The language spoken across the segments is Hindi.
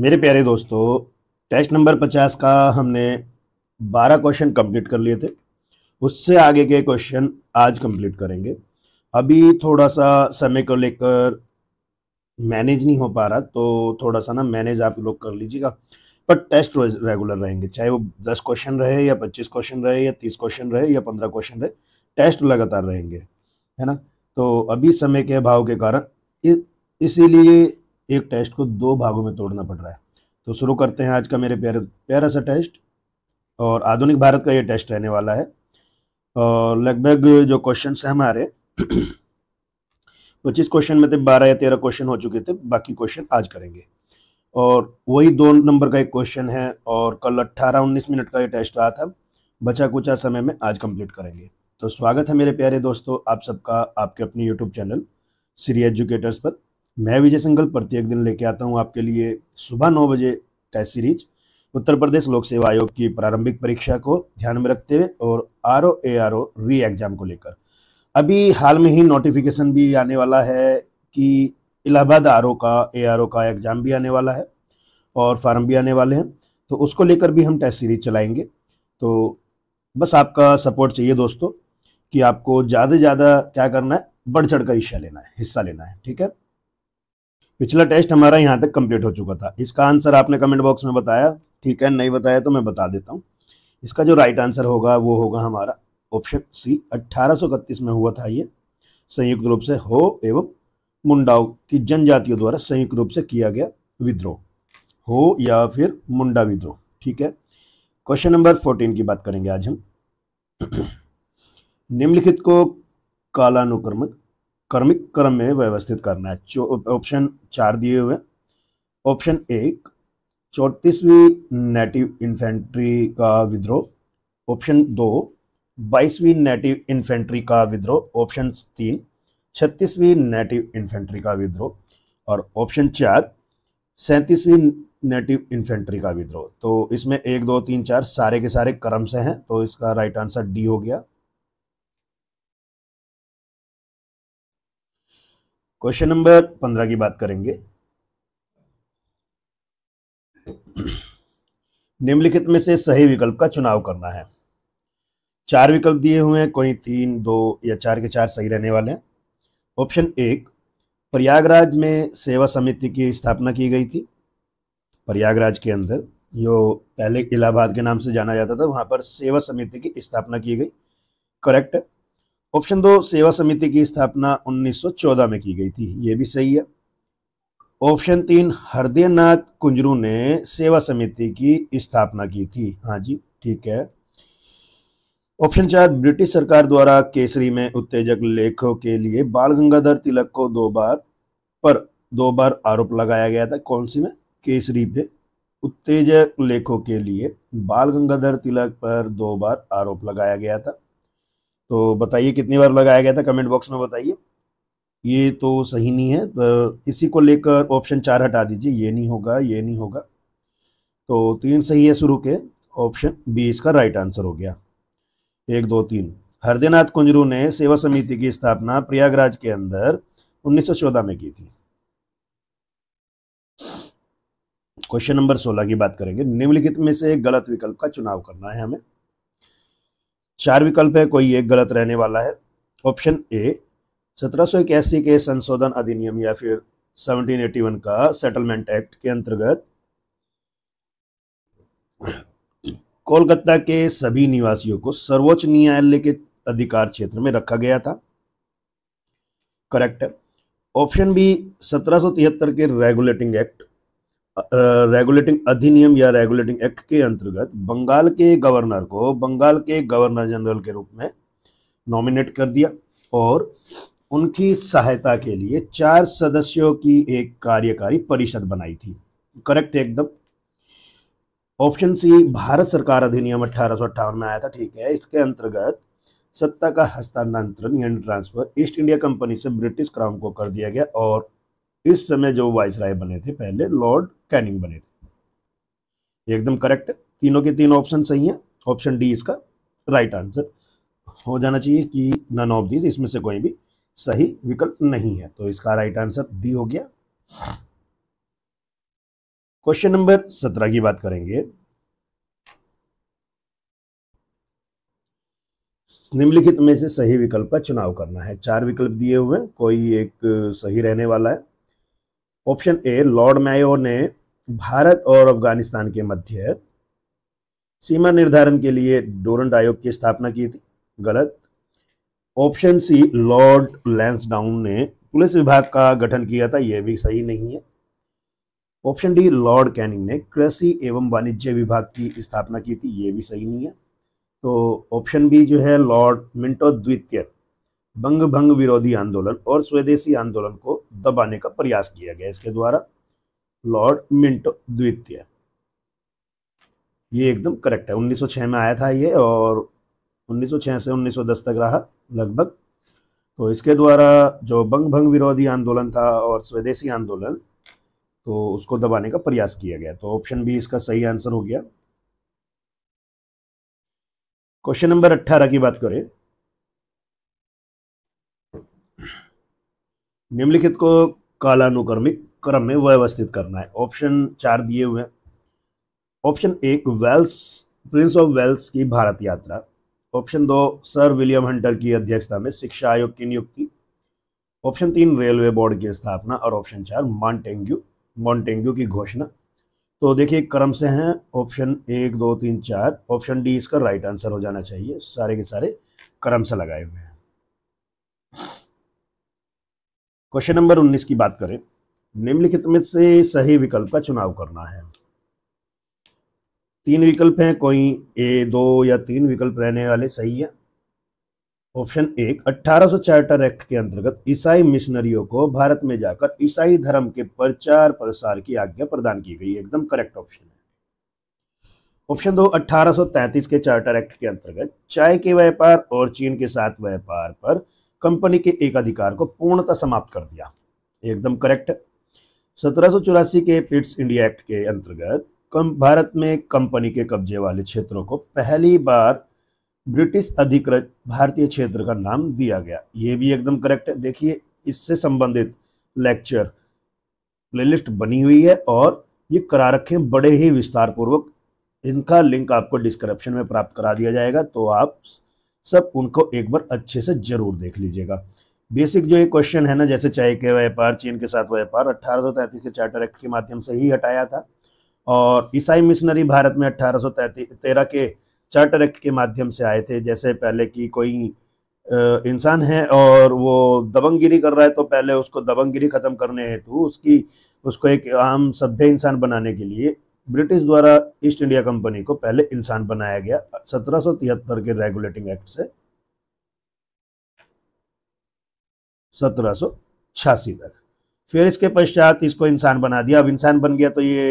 मेरे प्यारे दोस्तों टेस्ट नंबर पचास का हमने बारह क्वेश्चन कंप्लीट कर लिए थे उससे आगे के क्वेश्चन आज कंप्लीट करेंगे अभी थोड़ा सा समय को लेकर मैनेज नहीं हो पा रहा तो थोड़ा सा ना मैनेज आप लोग कर लीजिएगा पर टेस्ट रेगुलर रहेंगे चाहे वो दस क्वेश्चन रहे या पच्चीस क्वेश्चन रहे या तीस क्वेश्चन रहे या पंद्रह क्वेश्चन रहे टेस्ट लगातार रहेंगे है ना तो अभी समय के अभाव के कारण इसीलिए एक टेस्ट को दो भागों में तोड़ना पड़ रहा है तो शुरू करते हैं आज का मेरे प्यारे प्यारा सा टेस्ट और आधुनिक भारत का ये टेस्ट रहने वाला है और लगभग जो क्वेश्चन हैं हमारे पच्चीस क्वेश्चन में थे बारह या तेरह क्वेश्चन हो चुके थे बाकी क्वेश्चन आज करेंगे और वही दो नंबर का एक क्वेश्चन है और कल अट्ठारह उन्नीस मिनट का ये टेस्ट रहा था बचा कुचा समय में आज कंप्लीट करेंगे तो स्वागत है मेरे प्यारे दोस्तों आप सबका आपके अपने यूट्यूब चैनल श्री एजुकेटर्स पर मैं विजय संकल्प प्रत्येक दिन लेके आता हूँ आपके लिए सुबह नौ बजे टेस्ट सीरीज उत्तर प्रदेश लोक सेवा आयोग की प्रारंभिक परीक्षा को ध्यान में रखते हुए और R O A R O री एग्जाम को लेकर अभी हाल में ही नोटिफिकेशन भी आने वाला है कि इलाहाबाद आर ओ का ए आर ओ का एग्जाम भी आने वाला है और फार्म भी आने वाले हैं तो उसको लेकर भी हम टेस्ट सीरीज चलाएंगे तो बस आपका सपोर्ट चाहिए दोस्तों कि आपको ज़्यादा से ज़्यादा क्या करना है बढ़ चढ़ कर हिस्सा लेना है हिस्सा लेना है ठीक है पिछला टेस्ट हमारा यहाँ तक कंप्लीट हो चुका था इसका आंसर आपने कमेंट बॉक्स में बताया ठीक है नहीं बताया तो मैं बता देता हूँ इसका जो राइट आंसर होगा वो होगा हमारा ऑप्शन सी अट्ठारह में हुआ था ये संयुक्त रूप से हो एवं मुंडाओ की जनजातियों द्वारा संयुक्त रूप से किया गया विद्रोह हो या फिर मुंडा विद्रोह ठीक है क्वेश्चन नंबर फोर्टीन की बात करेंगे आज हम निम्नलिखित को कालानुक्रमक कर्मिक क्रम में व्यवस्थित करना है ऑप्शन चार दिए हुए ऑप्शन एक चौंतीसवीं नेटिव इन्फेंट्री का विद्रोह ऑप्शन दो बाईसवीं नेटिव इन्फेंट्री का विद्रोह ऑप्शन तीन छत्तीसवीं नेटिव इन्फेंट्री का विद्रोह और ऑप्शन चार सैंतीसवीं नेटिव इन्फेंट्री का विद्रोह तो इसमें एक दो तीन चार सारे के सारे क्रम से हैं तो इसका राइट आंसर डी हो गया क्वेश्चन नंबर पंद्रह की बात करेंगे निम्नलिखित में से सही विकल्प का चुनाव करना है चार विकल्प दिए हुए हैं कोई तीन दो या चार के चार सही रहने वाले हैं ऑप्शन एक प्रयागराज में सेवा समिति की स्थापना की गई थी प्रयागराज के अंदर जो पहले इलाहाबाद के नाम से जाना जाता था वहां पर सेवा समिति की स्थापना की गई करेक्ट ऑप्शन दो सेवा समिति की स्थापना 1914 में की गई थी ये भी सही है ऑप्शन तीन हरदय कुंजरू ने सेवा समिति की स्थापना की थी हाँ जी ठीक है ऑप्शन चार ब्रिटिश सरकार द्वारा केसरी में उत्तेजक लेखों के लिए बाल गंगाधर तिलक को दो बार पर दो बार आरोप लगाया गया था कौन सी में केसरी पे उत्तेजक लेखों के लिए बाल गंगाधर तिलक पर दो बार आरोप लगाया गया था तो बताइए कितनी बार लगाया गया था कमेंट बॉक्स में बताइए ये तो सही नहीं है तो इसी को लेकर ऑप्शन चार हटा दीजिए ये नहीं होगा ये नहीं होगा तो तीन सही है शुरू के ऑप्शन बी इसका राइट आंसर हो गया एक दो तीन हरदेनाथ कुंजरू ने सेवा समिति की स्थापना प्रयागराज के अंदर 1914 में की थी क्वेश्चन नंबर 16 की बात करेंगे निम्नलिखित में से गलत विकल्प का चुनाव करना है हमें चार विकल्प है कोई एक गलत रहने वाला है ऑप्शन ए सत्रह के संशोधन अधिनियम या फिर 1781 का सेटलमेंट एक्ट के अंतर्गत कोलकाता के सभी निवासियों को सर्वोच्च न्यायालय के अधिकार क्षेत्र में रखा गया था करेक्ट है ऑप्शन बी सत्रह के रेगुलेटिंग एक्ट रेगुलेटिंग अधिनियम या रेगुलेटिंग एक्ट के अंतर्गत बंगाल के गवर्नर को बंगाल के गवर्नर जनरल के रूप में नॉमिनेट कर दिया और उनकी सहायता के लिए चार सदस्यों की एक कार्यकारी परिषद बनाई थी करेक्ट एकदम ऑप्शन सी भारत सरकार अधिनियम अठारह में आया था ठीक है इसके अंतर्गत सत्ता का हस्तांतरण यानी ट्रांसफर ईस्ट इंडिया कंपनी से ब्रिटिश क्राउन को कर दिया गया और इस समय जो वाइसराय बने थे पहले लॉर्ड कैनिंग बने थे एकदम करेक्ट तीनों के तीन ऑप्शन सही हैं ऑप्शन डी इसका राइट आंसर हो जाना चाहिए कि नन ऑफ दीज इसमें से कोई भी सही विकल्प नहीं है तो इसका राइट आंसर डी हो गया क्वेश्चन नंबर सत्रह की बात करेंगे निम्नलिखित में से सही विकल्प का चुनाव करना है चार विकल्प दिए हुए कोई एक सही रहने वाला है ऑप्शन ए लॉर्ड मैयो ने भारत और अफगानिस्तान के मध्य सीमा निर्धारण के लिए डोरंट आयोग की स्थापना की थी गलत ऑप्शन सी लॉर्ड लैंसडाउन ने पुलिस विभाग का गठन किया था यह भी सही नहीं है ऑप्शन डी लॉर्ड कैनिंग ने कृषि एवं वाणिज्य विभाग की स्थापना की थी ये भी सही नहीं है तो ऑप्शन बी जो है लॉर्ड मिंटो द्वितीय बंग भंग विरोधी आंदोलन और स्वदेशी आंदोलन को दबाने का प्रयास किया गया इसके द्वारा लॉर्ड मिंटो द्वितीय ये एकदम करेक्ट है 1906 में आया था ये और 1906 से 1910 तक रहा लगभग तो इसके द्वारा जो बंग भंग विरोधी आंदोलन था और स्वदेशी आंदोलन तो उसको दबाने का प्रयास किया गया तो ऑप्शन बी इसका सही आंसर हो गया क्वेश्चन नंबर 18 की बात करें निम्नलिखित को कालानुक्रमिक क्रम में व्यवस्थित करना है ऑप्शन चार दिए हुए हैं ऑप्शन एक वेल्स प्रिंस ऑफ वेल्स की भारत यात्रा ऑप्शन दो सर विलियम हंटर की अध्यक्षता में शिक्षा आयोग की नियुक्ति ऑप्शन तीन रेलवे बोर्ड की स्थापना और ऑप्शन चार मॉन्टेंग्यू मॉन्टेंग्यू की घोषणा तो देखिए क्रम से हैं ऑप्शन एक दो तीन चार ऑप्शन डी इसका राइट आंसर हो जाना चाहिए सारे के सारे क्रम से लगाए हुए हैं क्वेश्चन नंबर 19 की बात करें निम्नलिखित में से सही विकल्प का चुनाव करना है तीन विकल्प हैं कोई ए दो या तीन विकल्प रहने वाले सही है ऑप्शन एक 1800 चार्टर एक्ट के अंतर्गत ईसाई मिशनरियों को भारत में जाकर ईसाई धर्म के प्रचार प्रसार की आज्ञा प्रदान की गई एकदम करेक्ट ऑप्शन है ऑप्शन दो अट्ठारह के चार्टर एक्ट के अंतर्गत चाय के व्यापार और चीन के साथ व्यापार पर कंपनी के एक अधिकार को पूर्णतः समाप्त कर दिया एकदम करेक्ट सत्रह के पिट्स इंडिया एक्ट के अंतर्गत कम भारत में कंपनी के कब्जे वाले क्षेत्रों को पहली बार ब्रिटिश अधिकृत भारतीय क्षेत्र का नाम दिया गया ये भी एकदम करेक्ट है देखिए इससे संबंधित लेक्चर प्लेलिस्ट बनी हुई है और ये करा रखें बड़े ही विस्तार पूर्वक इनका लिंक आपको डिस्क्रिप्शन में प्राप्त करा दिया जाएगा तो आप सब उनको एक बार अच्छे से जरूर देख लीजिएगा बेसिक जो ये क्वेश्चन है ना जैसे चाय के व्यापार चीन के साथ व्यापार अट्ठारह के चार्टर एक्ट के माध्यम से ही हटाया था और ईसाई मिशनरी भारत में अट्ठारह के चार्टर एक्ट के माध्यम से आए थे जैसे पहले की कोई इंसान है और वो दबंगगिरी कर रहा है तो पहले उसको दबंगगिरी ख़त्म करने हेतु उसकी उसको एक आम सभ्य इंसान बनाने के लिए ब्रिटिश द्वारा ईस्ट इंडिया कंपनी को पहले इंसान बनाया गया 1773 के रेगुलेटिंग एक्ट से सत्रह तक फिर इसके पश्चात इसको इंसान बना दिया अब इंसान बन गया तो ये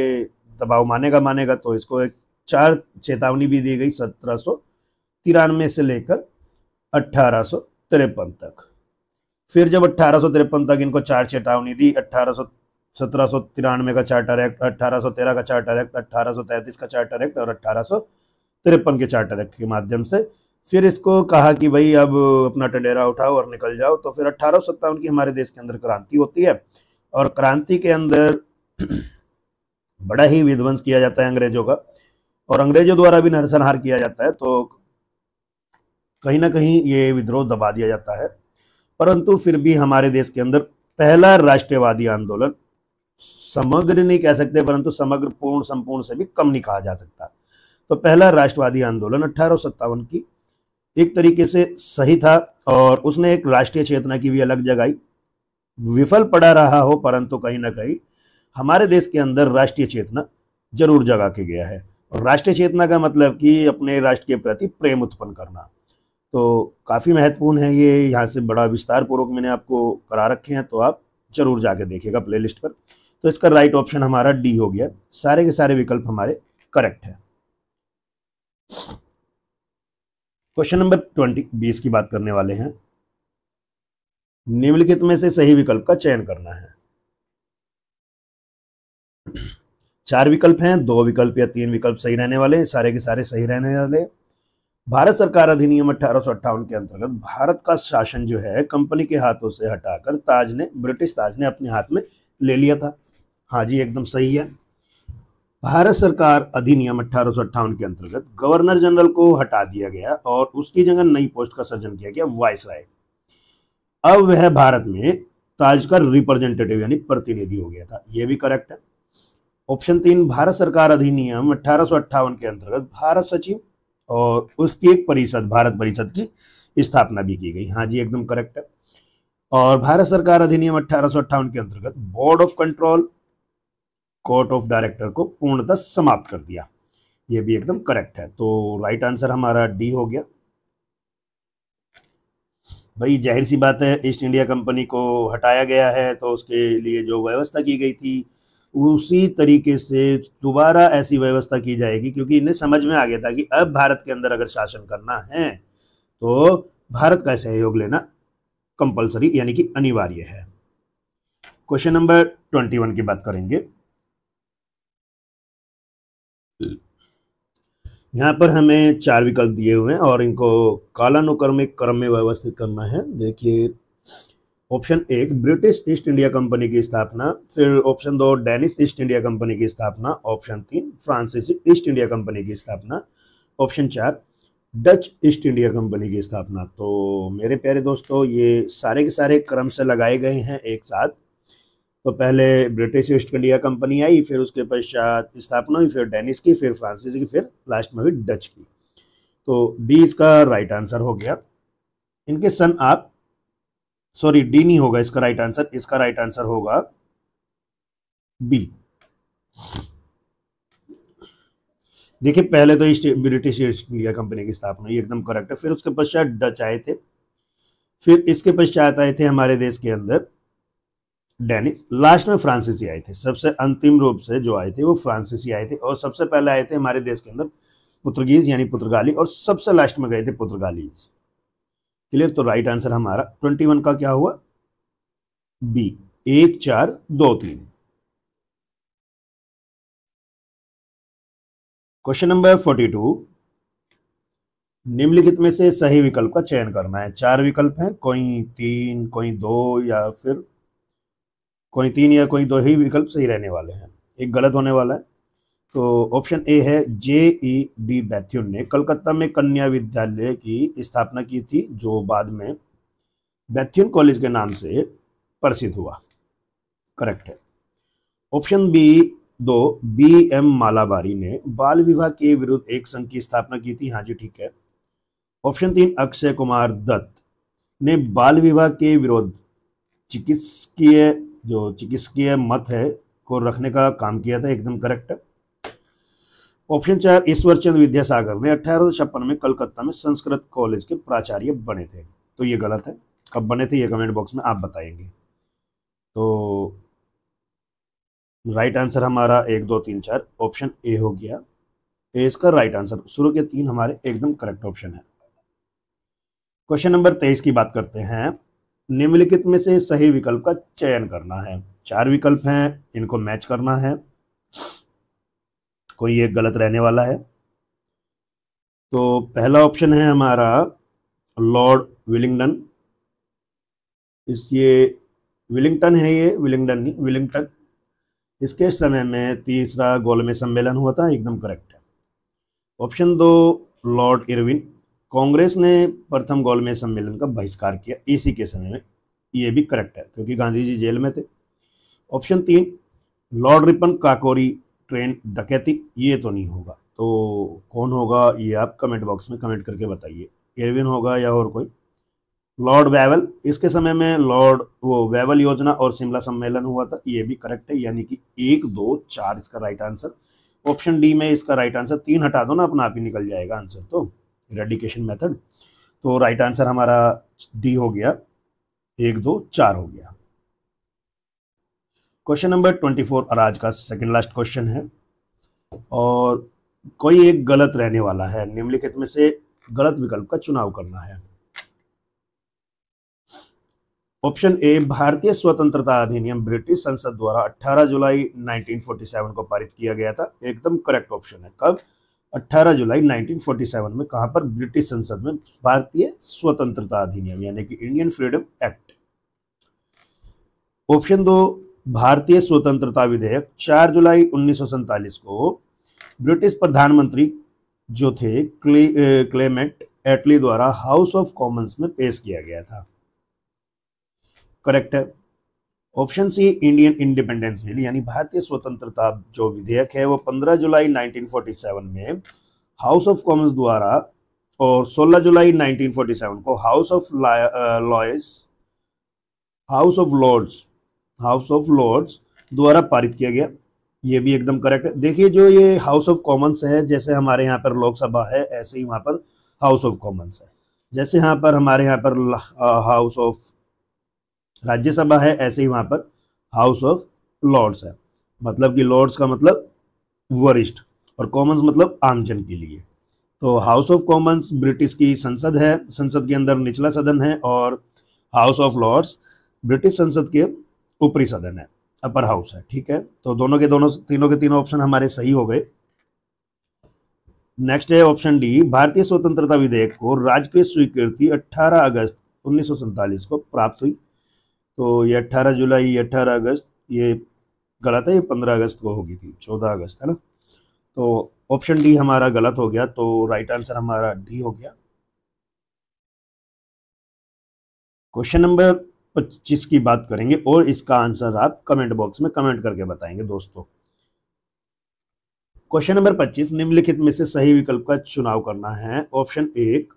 दबाव मानेगा मानेगा तो इसको एक चार चेतावनी भी दी गई सत्रह तिरानवे से लेकर अट्ठारह तक फिर जब अट्ठारह तक इनको चार चेतावनी दी अट्ठारह सत्रह सौ तिरानवे का चार्टर एक्ट अट्ठारह सौ तेरह का चार्टर एक्ट अट्ठारह सौ का चार्टर एक्ट और अट्ठारह सौ तिरपन के चार्टर एक्ट के माध्यम से फिर इसको कहा कि भाई अब अपना टंडेरा उठाओ और निकल जाओ तो फिर अट्ठारह की हमारे देश के अंदर क्रांति होती है और क्रांति के अंदर बड़ा ही विध्वंस किया जाता है अंग्रेजों का और अंग्रेजों द्वारा भी नरसंहार किया जाता है तो कहीं ना कहीं ये विद्रोह दबा दिया जाता है परंतु फिर भी हमारे देश के अंदर पहला राष्ट्रवादी आंदोलन समग्र नहीं कह सकते परंतु समग्र पूर्ण संपूर्ण से भी कम नहीं कहा जा सकता तो पहला राष्ट्रवादी आंदोलन अठारह की एक तरीके से सही था और उसने एक राष्ट्रीय चेतना की भी अलग जगाई विफल पड़ा रहा हो परंतु कहीं ना कहीं हमारे देश के अंदर राष्ट्रीय चेतना जरूर जगा के गया है और राष्ट्रीय चेतना का मतलब कि अपने राष्ट्र के प्रति प्रेम उत्पन्न करना तो काफ़ी महत्वपूर्ण है ये यहाँ से बड़ा विस्तार पूर्वक मैंने आपको करा रखे हैं तो आप जरूर जाके देखिएगा प्लेलिस्ट पर तो इसका राइट ऑप्शन हमारा डी हो गया सारे के सारे विकल्प हमारे करेक्ट है क्वेश्चन नंबर ट्वेंटी बीस की बात करने वाले हैं निम्नलिखित में से सही विकल्प का चयन करना है चार विकल्प हैं दो विकल्प या तीन विकल्प सही रहने वाले हैं सारे के सारे सही रहने वाले भारत सरकार अधिनियम अठारह के अंतर्गत भारत का शासन जो है कंपनी के हाथों से हटाकर ताज ने ब्रिटिश ताज ने अपने हाथ में ले लिया था हाँ जी एकदम सही है भारत सरकार अधिनियम अठारह के अंतर्गत गवर्नर जनरल को हटा दिया गया और उसकी जगह नई पोस्ट का सर्जन किया गया वाइस राय अब वह भारत में ताज का रिप्रेजेंटेटिव यानी प्रतिनिधि हो गया था यह भी करेक्ट है ऑप्शन तीन भारत सरकार अधिनियम अठारह के अंतर्गत भारत सचिव और उसकी एक परिषद भारत परिषद की स्थापना भी की गई हाँ जी एकदम करेक्ट है और भारत सरकार अधिनियम अठारह के अंतर्गत Board of Control Court of director को पूर्णतः समाप्त कर दिया ये भी एकदम करेक्ट है तो राइट आंसर हमारा डी हो गया भाई जाहिर सी बात है ईस्ट इंडिया कंपनी को हटाया गया है तो उसके लिए जो व्यवस्था की गई थी उसी तरीके से दोबारा ऐसी व्यवस्था की जाएगी क्योंकि इन्हें समझ में आ गया था कि अब भारत के अंदर अगर शासन करना है तो भारत का सहयोग लेना कंपलसरी यानी कि अनिवार्य है क्वेश्चन नंबर ट्वेंटी वन की बात करेंगे यहाँ पर हमें चार विकल्प दिए हुए हैं और इनको कालानुक्रमिक क्रम में व्यवस्थित करना है देखिए ऑप्शन एक ब्रिटिश ईस्ट इंडिया कंपनी की स्थापना फिर ऑप्शन दो डेनिश ईस्ट इंडिया कंपनी की स्थापना ऑप्शन तीन फ्रांसीसी ईस्ट इंडिया कंपनी की स्थापना ऑप्शन चार डच ईस्ट इंडिया कंपनी की स्थापना तो मेरे प्यारे दोस्तों ये सारे के सारे क्रम से लगाए गए हैं एक साथ तो पहले ब्रिटिश ईस्ट इंडिया कंपनी आई फिर उसके पश्चात स्थापना हुई फिर डेनिस की फिर फ्रांसिस की फिर लास्ट में हुई डच की तो डी इसका राइट आंसर हो गया इनके सन आप सॉरी डी नहीं होगा इसका राइट आंसर इसका राइट आंसर होगा बी देखिए पहले तो East British East India Company की स्थापना हुई एकदम करेक्ट है फिर उसके पश्चात डच आए थे फिर इसके पश्चात आए थे हमारे देश के अंदर डेनिस लास्ट में फ्रांसीसी आए थे सबसे अंतिम रूप से जो आए थे वो फ्रांसीसी आए थे और सबसे पहले आए थे हमारे देश के अंदर पुर्तगीज यानी पुर्तगाली और सबसे लास्ट में गए थे पुर्तगालीज क्लियर तो राइट आंसर हमारा ट्वेंटी वन का क्या हुआ बी एक चार दो तीन क्वेश्चन नंबर फोर्टी टू निम्नलिखित में से सही विकल्प का चयन करना है चार विकल्प हैं कोई तीन कोई दो या फिर कोई तीन या कोई दो ही विकल्प सही रहने वाले हैं एक गलत होने वाला है तो ऑप्शन ए है जे ई डी बैथ्यून ने कलकत्ता में कन्या विद्यालय की स्थापना की थी जो बाद में बैथ्यून कॉलेज के नाम से प्रसिद्ध हुआ करेक्ट है ऑप्शन बी दो बी एम मालाबारी ने बाल विवाह के विरुद्ध एक संघ की स्थापना की थी हाँ जी ठीक है ऑप्शन तीन अक्षय कुमार दत्त ने बाल विवाह के विरोध चिकित्सकीय जो चिकित्सकीय मत है को रखने का काम किया था एकदम करेक्ट ऑप्शन चार ईश्वर चंद विद्यासागर ने अठारह में कलकत्ता में संस्कृत कॉलेज के प्राचार्य बने थे तो ये गलत है कब बने थे ये कमेंट बॉक्स में आप बताएंगे तो राइट आंसर हमारा एक दो तीन चार ऑप्शन ए हो गया ए इसका राइट आंसर शुरू के तीन हमारे एकदम करेक्ट ऑप्शन है क्वेश्चन नंबर तेईस की बात करते हैं निम्नलिखित में से सही विकल्प का चयन करना है चार विकल्प हैं इनको मैच करना है कोई एक गलत रहने वाला है तो पहला ऑप्शन है हमारा लॉर्ड विलिंगडन इस ये विलिंगटन है ये विलिंगडन नहीं विलिंगटन इसके समय में तीसरा गोलमे सम्मेलन हुआ था एकदम करेक्ट है ऑप्शन दो लॉर्ड इरविन कांग्रेस ने प्रथम गोलमेज सम्मेलन का बहिष्कार किया इसी के समय में ये भी करेक्ट है क्योंकि गांधी जी जेल में थे ऑप्शन तीन लॉर्ड रिपन काकोरी ट्रेन डकैती ये तो नहीं होगा तो कौन होगा ये आप कमेंट बॉक्स में कमेंट करके बताइए एरविन होगा या और कोई लॉर्ड वेवल इसके समय में लॉर्ड वो वेवल योजना और शिमला सम्मेलन हुआ था ये भी करेक्ट है यानी कि एक दो चार इसका राइट आंसर ऑप्शन डी में इसका राइट आंसर तीन हटा दो ना अपना आप ही निकल जाएगा आंसर तो रेडिकेशन मेथड तो राइट आंसर हमारा डी हो गया एक दो चार हो गया क्वेश्चन नंबर ट्वेंटी फोर और आज का सेकंड लास्ट क्वेश्चन है और कोई एक गलत रहने वाला है निम्नलिखित में से गलत विकल्प का चुनाव करना है ऑप्शन ए भारतीय स्वतंत्रता अधिनियम ब्रिटिश संसद द्वारा 18 जुलाई 1947 को पारित किया गया था एकदम करेक्ट ऑप्शन है कब 18 जुलाई 1947 में कहां पर ब्रिटिश संसद में भारतीय स्वतंत्रता अधिनियम यानी कि इंडियन फ्रीडम एक्ट ऑप्शन दो भारतीय स्वतंत्रता विधेयक 4 जुलाई उन्नीस को ब्रिटिश प्रधानमंत्री जो थे क्लेमेंट एटली द्वारा हाउस ऑफ कॉमन्स में पेश किया गया था करेक्ट है option C Indian Independence Bill यानी भारतीय स्वतंत्रता जो विधेयक है वो 15 जुलाई 1947 में हाउस ऑफ कॉमन्स द्वारा और 16 जुलाई 1947 को House of Lords House of Lords House of Lords द्वारा पारित किया गया ये भी एकदम करेक्ट है देखिए जो ये हाउस ऑफ कॉमन्स है जैसे हमारे यहाँ पर लोकसभा है ऐसे ही वहाँ पर हाउस ऑफ कॉमन्स है जैसे यहाँ पर हमारे यहाँ पर हाउस ऑफ राज्यसभा है ऐसे ही वहां पर हाउस ऑफ लॉर्ड्स है मतलब कि लॉर्ड्स का मतलब वरिष्ठ और कॉमन्स मतलब आमजन के लिए तो हाउस ऑफ कॉमन्स ब्रिटिश की संसद है संसद के अंदर निचला सदन है और हाउस ऑफ लॉर्ड्स ब्रिटिश संसद के ऊपरी सदन है अपर हाउस है ठीक है तो दोनों के दोनों तीनों के तीनों ऑप्शन हमारे सही हो गए नेक्स्ट है ऑप्शन डी भारतीय स्वतंत्रता विधेयक को राजकीय स्वीकृति 18 अगस्त उन्नीस को प्राप्त हुई तो ये अट्ठारह जुलाई अट्ठारह अगस्त ये गलत है ये पंद्रह अगस्त को होगी थी चौदह अगस्त है ना तो ऑप्शन डी हमारा गलत हो गया तो राइट आंसर हमारा डी हो गया क्वेश्चन नंबर पच्चीस की बात करेंगे और इसका आंसर आप कमेंट बॉक्स में कमेंट करके बताएंगे दोस्तों क्वेश्चन नंबर पच्चीस निम्नलिखित में से सही विकल्प का चुनाव करना है ऑप्शन एक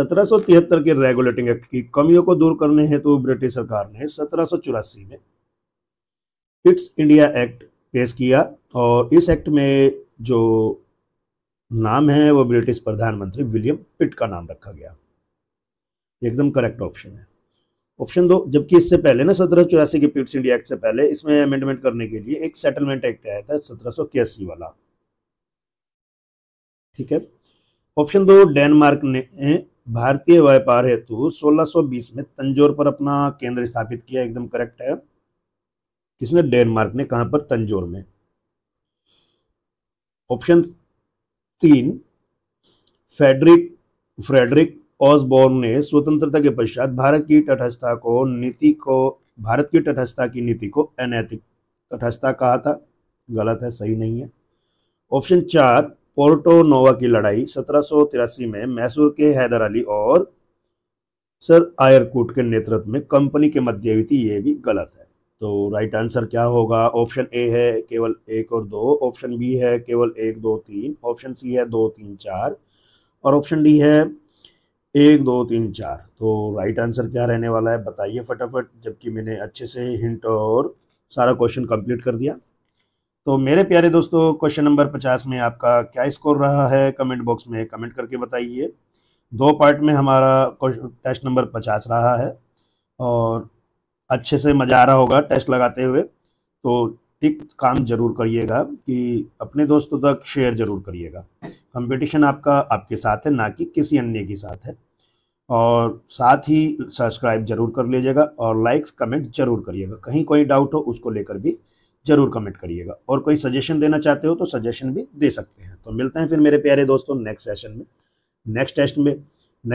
1773 के रेगुलेटिंग एक्ट की कमियों को दूर करने हेतु ब्रिटिश सरकार ने सत्रह में फिट्स इंडिया एक्ट पेश किया और इस एक्ट में जो नाम है वो ब्रिटिश प्रधानमंत्री विलियम पिट का नाम रखा गया एकदम करेक्ट ऑप्शन है ऑप्शन दो जबकि इससे पहले ना सत्रह चौरासी के पिट्स इंडिया एक्ट से पहले इसमें अमेंडमेंट करने के लिए एक सेटलमेंट एक्ट आया था सत्रह वाला ठीक है ऑप्शन दो डेनमार्क ने भारतीय व्यापार हेतु 1620 में तंजोर पर अपना केंद्र स्थापित किया एकदम करेक्ट है किसने डेनमार्क ने कहां पर तंजोर में ऑप्शन तीन फेडरिक फ्रेडरिक ऑसबोर्न ने स्वतंत्रता के पश्चात भारत की तटस्थता को नीति को भारत की तटस्थता की नीति को अनैतिक तटस्थता कहा था गलत है सही नहीं है ऑप्शन चार पोर्टो नोवा की लड़ाई सत्रह में मैसूर के हैदर अली और सर आयरकूट के नेतृत्व में कंपनी के मध्य हुई थी ये भी गलत है तो राइट आंसर क्या होगा ऑप्शन ए है केवल एक और दो ऑप्शन बी है केवल एक दो तीन ऑप्शन सी है दो तीन चार और ऑप्शन डी है एक दो तीन चार तो राइट आंसर क्या रहने वाला है बताइए फटाफट जबकि मैंने अच्छे से हिंट और सारा क्वेश्चन कंप्लीट कर दिया तो मेरे प्यारे दोस्तों क्वेश्चन नंबर पचास में आपका क्या स्कोर रहा है कमेंट बॉक्स में कमेंट करके बताइए दो पार्ट में हमारा टेस्ट नंबर पचास रहा है और अच्छे से मज़ा आ रहा होगा टेस्ट लगाते हुए तो एक काम ज़रूर करिएगा कि अपने दोस्तों तक शेयर ज़रूर करिएगा कंपटीशन आपका आपके साथ है ना कि किसी अन्य के साथ है और साथ ही सब्सक्राइब ज़रूर कर लीजिएगा और लाइक्स कमेंट ज़रूर करिएगा कहीं कोई डाउट हो उसको लेकर भी ज़रूर कमेंट करिएगा और कोई सजेशन देना चाहते हो तो सजेशन भी दे सकते हैं तो मिलते हैं फिर मेरे प्यारे दोस्तों नेक्स्ट सेशन में नेक्स्ट टेस्ट में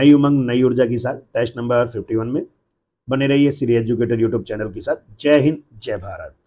नई उमंग नई ऊर्जा के साथ टेस्ट नंबर वन में बने रहिए सीरी एजुकेटर यूट्यूब चैनल के साथ जय हिंद जय भारत